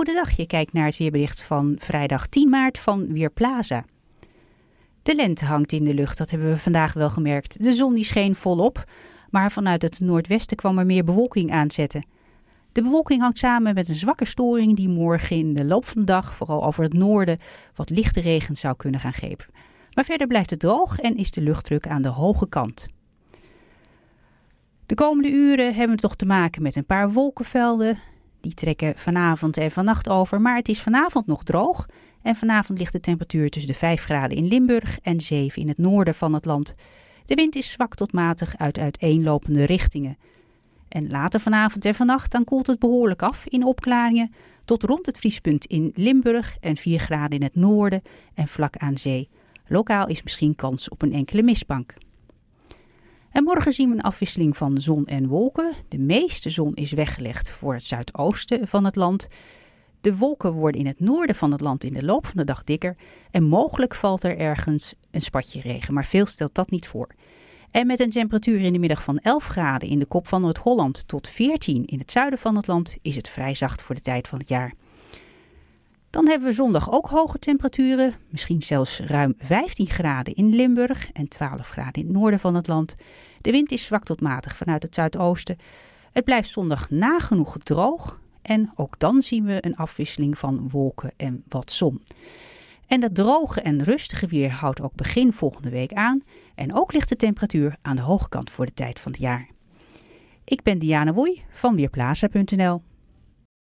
Goedendag, je kijkt naar het weerbericht van vrijdag 10 maart van Weerplaza. De lente hangt in de lucht, dat hebben we vandaag wel gemerkt. De zon die scheen volop, maar vanuit het noordwesten kwam er meer bewolking aanzetten. De bewolking hangt samen met een zwakke storing die morgen in de loop van de dag, vooral over het noorden, wat lichte regen zou kunnen gaan geven. Maar verder blijft het droog en is de luchtdruk aan de hoge kant. De komende uren hebben we toch te maken met een paar wolkenvelden, die trekken vanavond en vannacht over, maar het is vanavond nog droog. En vanavond ligt de temperatuur tussen de 5 graden in Limburg en 7 in het noorden van het land. De wind is zwak tot matig uit uiteenlopende richtingen. En later vanavond en vannacht dan koelt het behoorlijk af in opklaringen tot rond het vriespunt in Limburg en 4 graden in het noorden en vlak aan zee. Lokaal is misschien kans op een enkele mistbank. En morgen zien we een afwisseling van zon en wolken. De meeste zon is weggelegd voor het zuidoosten van het land. De wolken worden in het noorden van het land in de loop van de dag dikker en mogelijk valt er ergens een spatje regen, maar veel stelt dat niet voor. En met een temperatuur in de middag van 11 graden in de kop van Noord-Holland tot 14 in het zuiden van het land is het vrij zacht voor de tijd van het jaar. Dan hebben we zondag ook hoge temperaturen, misschien zelfs ruim 15 graden in Limburg en 12 graden in het noorden van het land. De wind is zwak tot matig vanuit het zuidoosten. Het blijft zondag nagenoeg droog en ook dan zien we een afwisseling van wolken en wat zon. En dat droge en rustige weer houdt ook begin volgende week aan en ook ligt de temperatuur aan de hoge kant voor de tijd van het jaar. Ik ben Diana Woei van Weerplaza.nl.